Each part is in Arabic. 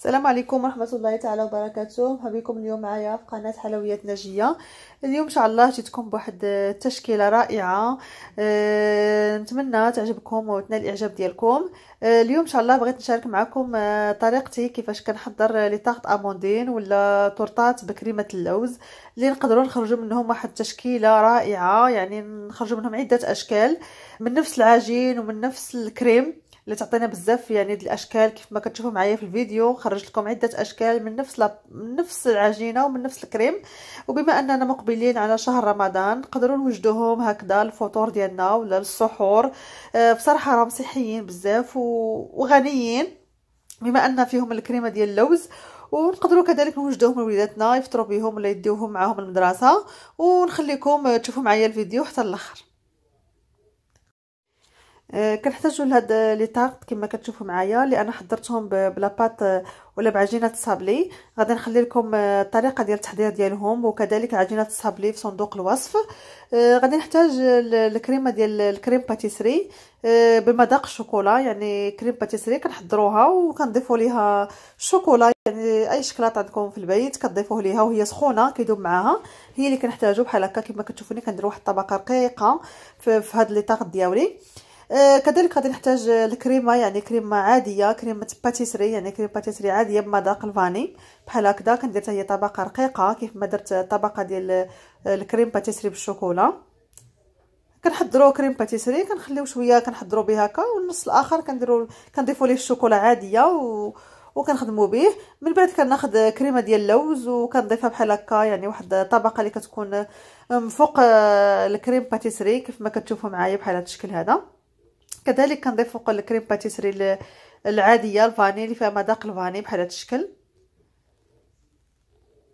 السلام عليكم ورحمة الله تعالى وبركاته مرحبا بكم اليوم معايا في قناة حلويات ناجية اليوم ان شاء الله جيتكم بواحد التشكيلة رائعة أه نتمنى تعجبكم وتنال الاعجاب ديالكم أه اليوم ان شاء الله بغيت نشارك معكم أه طريقتي كيفاش كنحضر لي طارت اموندين ولا طورطات بكريمة اللوز اللي نقدروا نخرجوا منهم واحد التشكيلة رائعة يعني نخرجوا منهم عدة اشكال من نفس العجين ومن نفس الكريم اللي تعطينا بزاف يعني ديال الاشكال كيف ما كتشوفوا معايا في الفيديو خرجت لكم عده اشكال من نفس لا... من نفس العجينه ومن نفس الكريم وبما اننا مقبلين على شهر رمضان نقدروا نوجدوهم هكذا الفطور ديالنا ولا السحور أه بصراحه راهم صحيين بزاف و... وغنيين بما ان فيهم الكريمه ديال اللوز ونقدروا كذلك نوجدوهم لوليداتنا يفطروا بهم ولا يديوهم معاهم المدرسه ونخليكم تشوفوا معايا الفيديو حتى الاخر آه كنحتاجوا لهاد آه، لي طارط كما كتشوفوا معايا اللي انا حضرتهم بلاباط آه، ولا بعجينه الصابلي غادي نخلي لكم آه، الطريقه ديال التحضير ديالهم وكذلك عجينه الصابلي في صندوق الوصف آه غادي نحتاج الكريمه ديال الكريم باتيسري آه بمذاق الشوكولا يعني كريم باتيسري كنحضروها وكنضيفوا ليها الشوكولا يعني اي شكلاط عندكم في البيت كتضيفوه ليها وهي سخونه كيدوب معاها هي اللي كنحتاجو بحال هكا كما كتشوفوني كندير واحد الطبقه رقيقه في, هاد لي طاق ديالي آه، كذلك غادي نحتاج الكريمه يعني كريمه عاديه كريمه باتيسري يعني كريمه باتيسري عاديه بمذاق الفاني بحال هكذا كندير هي طبقه رقيقه كيف ما درت الطبقه ديال الكريم باتيسري بالشوكولا كنحضروا كريم باتيسري كنخليو شويه كنحضروا به هكا والنص الاخر كنديروا كنضيفوا ليه الشوكولا عاديه و وكنخدموا به من بعد كناخذ كريمه ديال اللوز وكنضيفها بحال هكا يعني واحد الطبقه اللي كتكون من فوق الكريم باتيسري كيف ما كتشوفوا معايا بحال هذا الشكل هذا كذلك كنضيف فوق الكريم باتيسري العاديه الفاني اللي فيها مذاق الفاني بحال هذا الشكل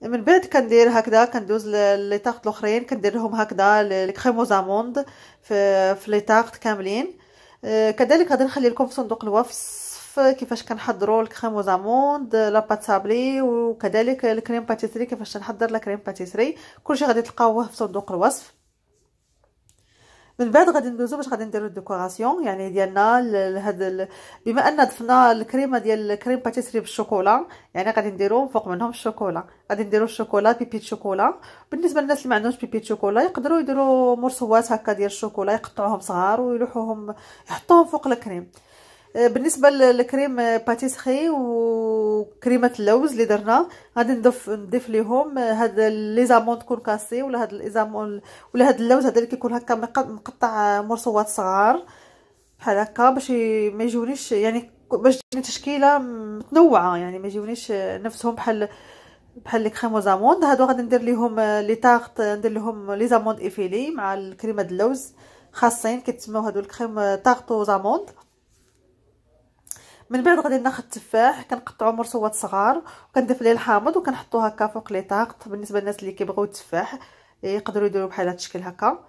من بعد كندير هكذا كندوز لي طاقت الاخرين كندير لهم هكذا الكريم زاموند في في لي طاقت كاملين آه، كذلك غادي نخلي لكم في صندوق الوصف كيفاش كنحضروا الكريم وزاموند لا باتابلي سابلي وكذلك الكريم باتيسري كيفاش نحضر لا كريم باتيسري كلشي غادي تلقاوه في صندوق الوصف من بعد غادي ندوزو باش غادي نديرو الديكوراسيون يعني ديالنا لهاد بما ان ضفنا الكريمه ديال الكريم باتيسري بالشوكولا يعني غادي نديرو فوق منهم الشوكولا غادي نديرو الشوكولا بيبي شوكولا بالنسبه للناس اللي ما عندهمش بيبي شوكولا يقدروا يديروا مرسوات هكا ديال الشوكولا يقطعوهم صغار ويلوحوهم يحطوهم فوق الكريم آه، بالنسبه للكريم آه، باتيسخي وكريمه اللوز اللي درنا غادي نضيف نضيف ليهم هذا آه، لي زامون تكون كاسي ولا هذا لي زامون ولا هذا اللوز هذا اللي كيكون هكا مقطع مرصوات صغار بحال هكا باش ما يجونيش يعني باش تجيني تشكيله متنوعه يعني ما يجونيش نفسهم بحال بحال لي كريم وزاموند هادو غادي ندير ليهم لي تارت ندير ليهم لي زاموند ايفيلي مع الكريمه اللوز خاصين كيتسموا هادو الكريم تارت وزاموند من بعد غادي ناخذ التفاح كنقطعو مرصوات صغار وكندف ليه الحامض وكنحطو هكا فوق لي طاقت بالنسبه للناس اللي كيبغيو التفاح إيه، يقدروا يديروا بحال هذا الشكل هكا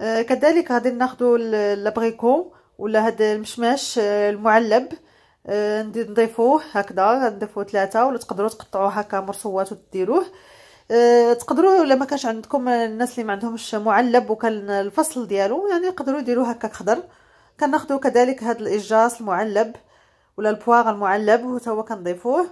آه كذلك غادي ناخذوا الابريكو ولا هذا المشماش آه، المعلب آه نضيفوه هكذا نضيفوه ثلاثه ولا تقدروا تقطعوه هكا مرصوات وديروه أه تقدروا لما ما كانش عندكم الناس اللي ما عندهمش معلب وكان الفصل ديالو يعني يقدروا يديروا هكاك خضر كناخذوا كذلك هذا الاجاص المعلب ولا البواغ المعلب وتا هو كنضيفوه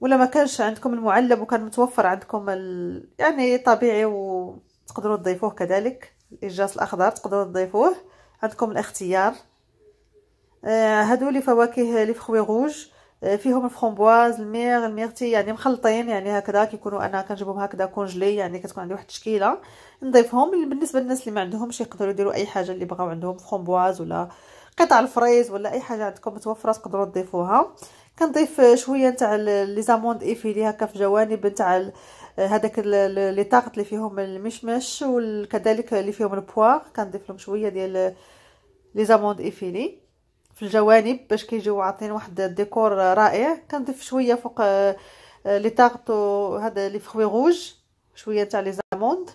ولا ما كانش عندكم المعلب وكان متوفر عندكم ال... يعني طبيعي وتقدروا تضيفوه كذلك الاجاص الاخضر تقدروا تضيفوه عندكم الاختيار آه هادو لي فواكه لي فخوي غوج آه، فيهم الفرومبواز الميغ الميغتي يعني مخلطين يعني هكذا كيكونوا انا كنجيبهم هكذا كونجلي يعني كتكون عندي واحد التشكيله نضيفهم بالنسبه للناس اللي ما عندهمش يقدروا يديروا اي حاجه اللي بغاو عندهم فرومبواز ولا قطع الفريز ولا اي حاجه عندكم متوفره تقدروا تضيفوها كنضيف شويه نتاع لي زاموند ايفيلي هكا في جوانب نتاع هذاك لي طاقت اللي فيهم المشمش وكذلك اللي فيهم البواغ كنضيف لهم شويه ديال لي زاموند ايفيلي في الجوانب باش كيجيو عاطين واحد الديكور رائع كنضيف شويه فوق آه، آه، لي تارتو هذا لي فروي روج شويه تاع لي زاموند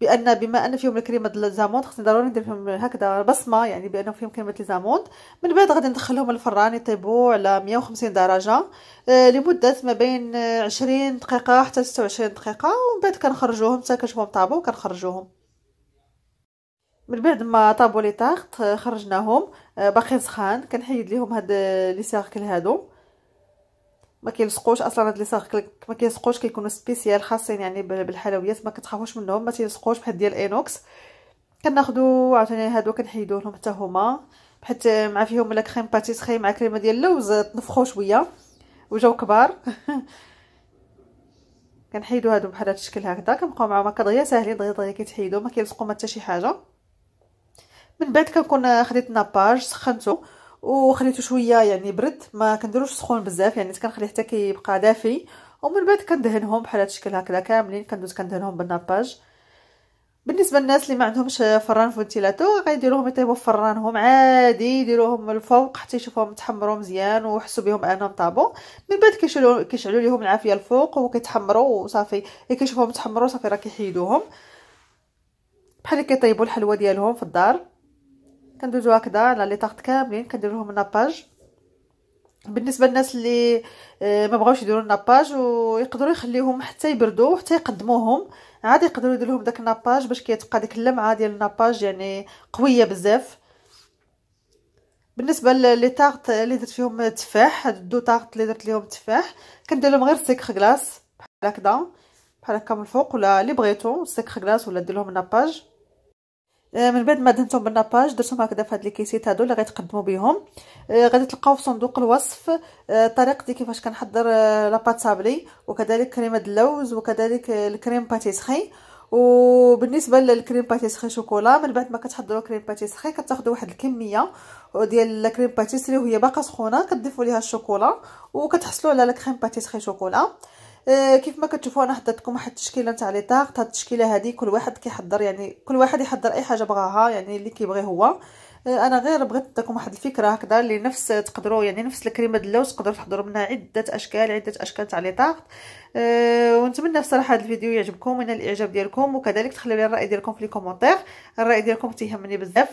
بان بما ان فيهم الكريمه ديال الزاموند خصني ضروري ندير فيهم هكذا بصمه يعني بانه فيهم كريمه الزاموند من بعد غادي ندخلهم الفران يطيبوا على 150 درجه آه، لمده ما بين 20 دقيقه حتى 26 دقيقه ومن بعد كنخرجوهم حتى كنشوفهم طابوا وكنخرجوهم من بعد ما طابو لي طاخت آه، خرجناهم آه، باقي سخان كنحيد ليهم هاد آه، لي سيركل هادو ما كيلصقوش اصلا هاد لي سيركل ما كيلصقوش كيكونوا سبيسيال خاصين يعني بالحلويات ما كتخافوش منهم ما تيلصقوش بحال ديال اينوكس كناخذوا عاوتاني هادو كنحيدو لهم حتى هما بحيت مع فيهم لا كريم باتيسري مع كريمه ديال اللوز تنفخوا شويه وجاو كبار كنحيدو هادو بحال هاد الشكل هكذا كنبقاو معاهم هكا دغيا ساهلين دغيا دغيا كيتحيدو ما كيلصقو ما حتى شي حاجه من بعد كنكون خديت ناباج سخنته وخليته شويه يعني برد ما كنديروش سخون بزاف يعني كنخليه حتى كيبقى دافي ومن بعد كندهنهم بحال هذا الشكل هكذا كاملين كندوز كندهنهم بالناباج بالنسبه للناس اللي ما عندهمش فران فونتيلاتو غيديروهم يطيبوا في فرانهم عادي يديروهم من الفوق حتى يشوفوهم تحمروا مزيان وحسوا بهم انهم طابوا من بعد كيشعلوا كيشعلوا ليهم العافيه الفوق وكيتحمروا وصافي إيه كيشوفوهم تحمروا صافي راه كيحيدوهم بحال كيطيبوا الحلوى ديالهم في الدار كندوزو هكذا على لي طارت كاملين كنديروهم ناباج بالنسبه للناس اللي آه، ما بغاوش يديروا الناباج ويقدروا يخليهم حتى يبردوا حتى يقدموهم عاد يقدروا يديروا لهم داك الناباج باش كيتبقى ديك اللمعه ديال الناباج يعني قويه بزاف بالنسبه للي طارت اللي درت فيهم التفاح هاد دو طارت اللي درت ليهم التفاح كندير لهم غير سكر كلاص بحال هكذا بحال هكا من الفوق ولا اللي بغيتو سكر كلاص ولا دير لهم ناباج آه، من بعد ما دهنتهم بالناباج درتهم هكذا في هاد لي كيسيت هادو اللي غيتقدموا بهم آه، غادي تلقاو في صندوق الوصف آه، طريقتي كيفاش كنحضر لاباط صابلي وكذلك كريمه اللوز وكذلك الكريم باتيسخي وبالنسبه للكريم باتيسخي شوكولا من بعد ما كتحضروا كريم باتيسخي كتاخذوا واحد الكميه ديال الكريم باتيسري وهي باقا سخونه كتضيفوا ليها الشوكولا وكتحصلوا على الكريم باتيسخي شوكولا آه كيف ما كتشوفوا انا حضرت لكم واحد التشكيله نتاع لي طاقت هاد التشكيله هادي كل واحد كيحضر يعني كل واحد يحضر اي حاجه بغاها يعني اللي كيبغي هو آه، انا غير بغيت نعطيكم واحد الفكره هكذا اللي نفس تقدروا يعني نفس الكريمه اللوز تقدروا تحضروا منها عده اشكال عده اشكال تاع لي طاقت أه ونتمنى بصراحه هذا الفيديو يعجبكم وينال الاعجاب ديالكم وكذلك تخليوا لي الراي ديالكم في لي كومونتير الراي ديالكم تيهمني بزاف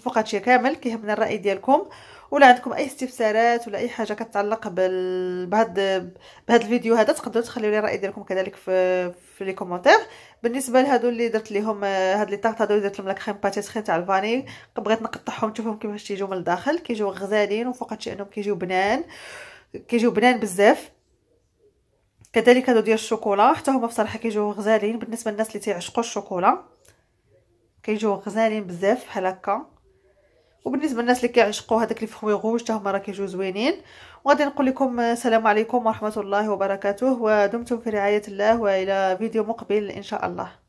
فوق هادشي كامل كيهمني الراي ديالكم ولا عندكم اي استفسارات ولا اي حاجه كتعلق بال... بهذا بهذا الفيديو هذا تقدروا تخليوا لي الراي ديالكم كذلك في في لي كومونتير بالنسبه لهادو اللي درت ليهم هاد لي طارت هادو اللي درت لهم لا كريم باتيسري تاع الفاني بغيت نقطعهم تشوفهم كيفاش تيجيو من الداخل كيجيو غزالين وفوق هادشي انهم كيجيو بنان كيجيو بنان بزاف كذلك هادو ديال الشوكولا حتى هما بصراحه كيجيو غزالين بالنسبه للناس اللي تيعشقوا الشوكولا كيجيو غزالين بزاف بحال هكا وبالنسبه للناس اللي كيعشقوا هذاك الفخويغوج حتى هما راه كيجيو زوينين وغادي نقول لكم السلام عليكم ورحمه الله وبركاته ودمتم في رعايه الله والى فيديو مقبل ان شاء الله